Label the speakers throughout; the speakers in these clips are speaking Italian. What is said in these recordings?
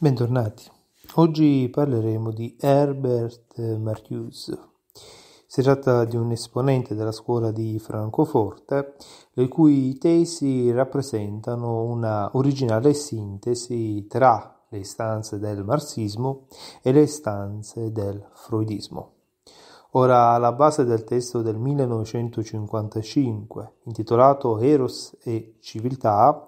Speaker 1: Bentornati. Oggi parleremo di Herbert Marcuse. Si tratta di un esponente della scuola di Francoforte, le cui tesi rappresentano una originale sintesi tra le istanze del marxismo e le istanze del freudismo ora alla base del testo del 1955 intitolato Eros e civiltà,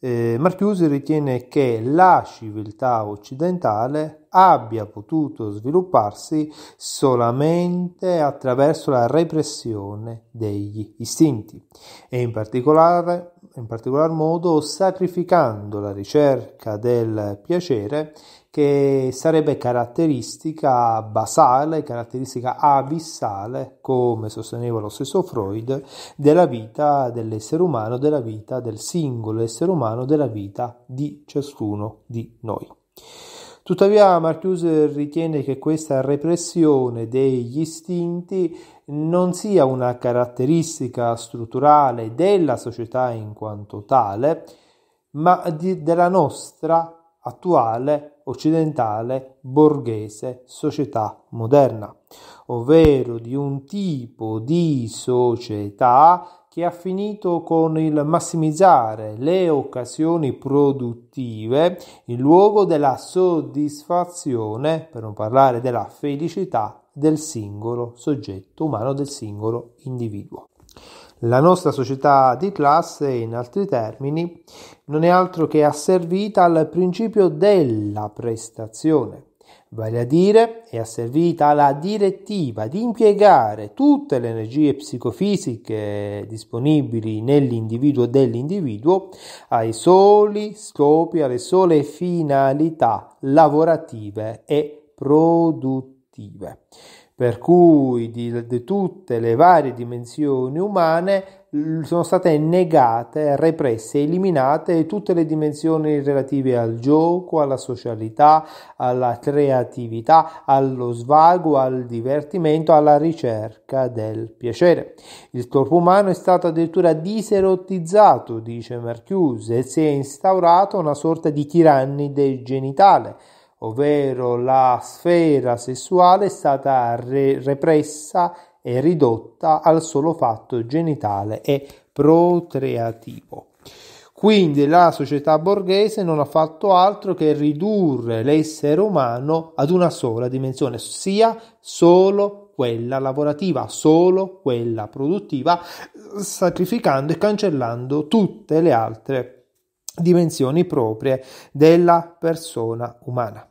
Speaker 1: eh, Marchiusi ritiene che la civiltà occidentale abbia potuto svilupparsi solamente attraverso la repressione degli istinti e in particolare in particolar modo sacrificando la ricerca del piacere che sarebbe caratteristica basale, caratteristica abissale, come sosteneva lo stesso Freud, della vita dell'essere umano, della vita del singolo essere umano, della vita di ciascuno di noi. Tuttavia Marcuse ritiene che questa repressione degli istinti non sia una caratteristica strutturale della società in quanto tale, ma di, della nostra attuale occidentale borghese società moderna, ovvero di un tipo di società che ha finito con il massimizzare le occasioni produttive in luogo della soddisfazione, per non parlare della felicità, del singolo soggetto umano, del singolo individuo. La nostra società di classe, in altri termini, non è altro che asservita al principio della prestazione vale a dire è asservita alla direttiva di impiegare tutte le energie psicofisiche disponibili nell'individuo dell'individuo ai soli scopi, alle sole finalità lavorative e produttive. Per cui di, di tutte le varie dimensioni umane sono state negate, represse, eliminate tutte le dimensioni relative al gioco, alla socialità, alla creatività, allo svago, al divertimento, alla ricerca del piacere. Il corpo umano è stato addirittura diserotizzato, dice Mercuse, e si è instaurata una sorta di tirannide genitale ovvero la sfera sessuale è stata re- repressa è ridotta al solo fatto genitale e procreativo. Quindi la società borghese non ha fatto altro che ridurre l'essere umano ad una sola dimensione, sia solo quella lavorativa, solo quella produttiva, sacrificando e cancellando tutte le altre dimensioni proprie della persona umana.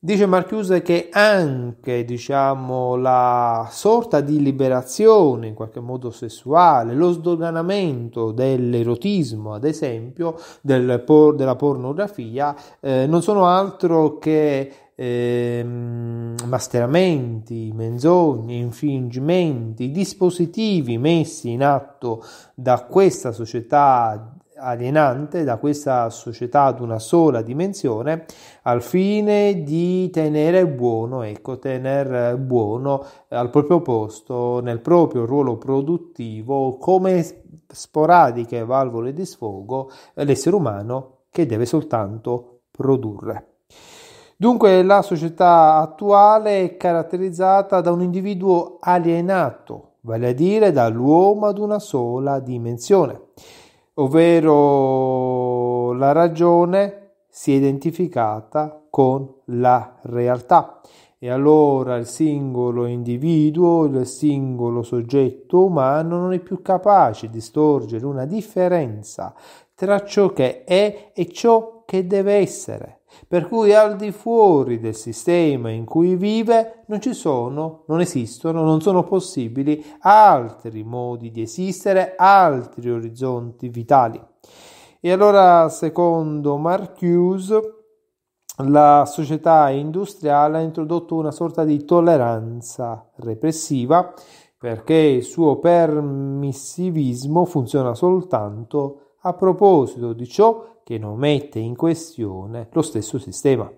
Speaker 1: Dice Marchiuse che anche diciamo, la sorta di liberazione, in qualche modo sessuale, lo sdoganamento dell'erotismo, ad esempio, del por- della pornografia, eh, non sono altro che eh, masteramenti, menzogne, infingimenti, dispositivi messi in atto da questa società alienante da questa società ad una sola dimensione al fine di tenere buono, ecco, tenere eh, buono eh, al proprio posto, nel proprio ruolo produttivo, come sporadiche valvole di sfogo eh, l'essere umano che deve soltanto produrre. Dunque la società attuale è caratterizzata da un individuo alienato, vale a dire dall'uomo ad una sola dimensione ovvero la ragione si è identificata con la realtà e allora il singolo individuo, il singolo soggetto umano non è più capace di storgere una differenza tra ciò che è e ciò che deve essere, per cui al di fuori del sistema in cui vive non ci sono, non esistono, non sono possibili altri modi di esistere, altri orizzonti vitali. E allora, secondo Marcuse, la società industriale ha introdotto una sorta di tolleranza repressiva perché il suo permissivismo funziona soltanto a proposito di ciò che non mette in questione lo stesso sistema.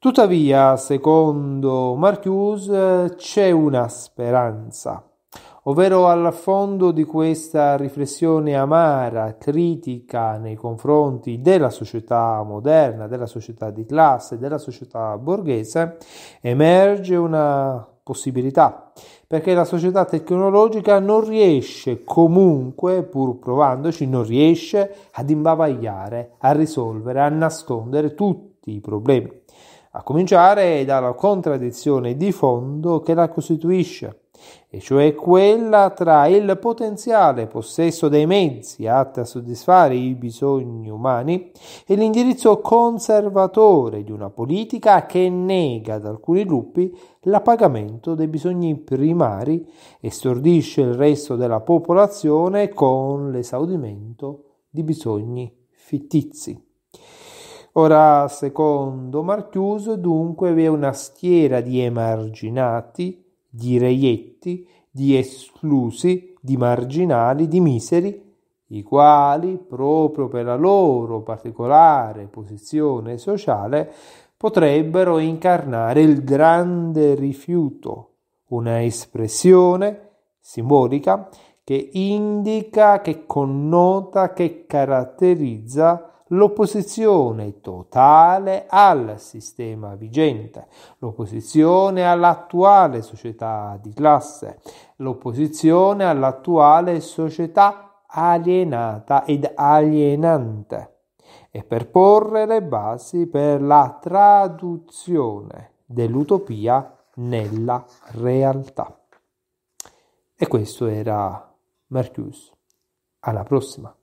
Speaker 1: Tuttavia, secondo Marcuse, c'è una speranza, ovvero al fondo di questa riflessione amara, critica nei confronti della società moderna, della società di classe, della società borghese, emerge una possibilità, perché la società tecnologica non riesce comunque, pur provandoci, non riesce ad imbavagliare, a risolvere, a nascondere tutti i problemi, a cominciare dalla contraddizione di fondo che la costituisce e cioè quella tra il potenziale possesso dei mezzi atti a soddisfare i bisogni umani e l'indirizzo conservatore di una politica che nega ad alcuni gruppi l'appagamento dei bisogni primari e stordisce il resto della popolazione con l'esaudimento di bisogni fittizi. Ora, secondo Marchiuso, dunque, vi è una schiera di emarginati di reietti, di esclusi, di marginali, di miseri, i quali, proprio per la loro particolare posizione sociale, potrebbero incarnare il grande rifiuto, una espressione simbolica che indica, che connota, che caratterizza l'opposizione totale al sistema vigente, l'opposizione all'attuale società di classe, l'opposizione all'attuale società alienata ed alienante e per porre le basi per la traduzione dell'utopia nella realtà. E questo era Marcus. Alla prossima!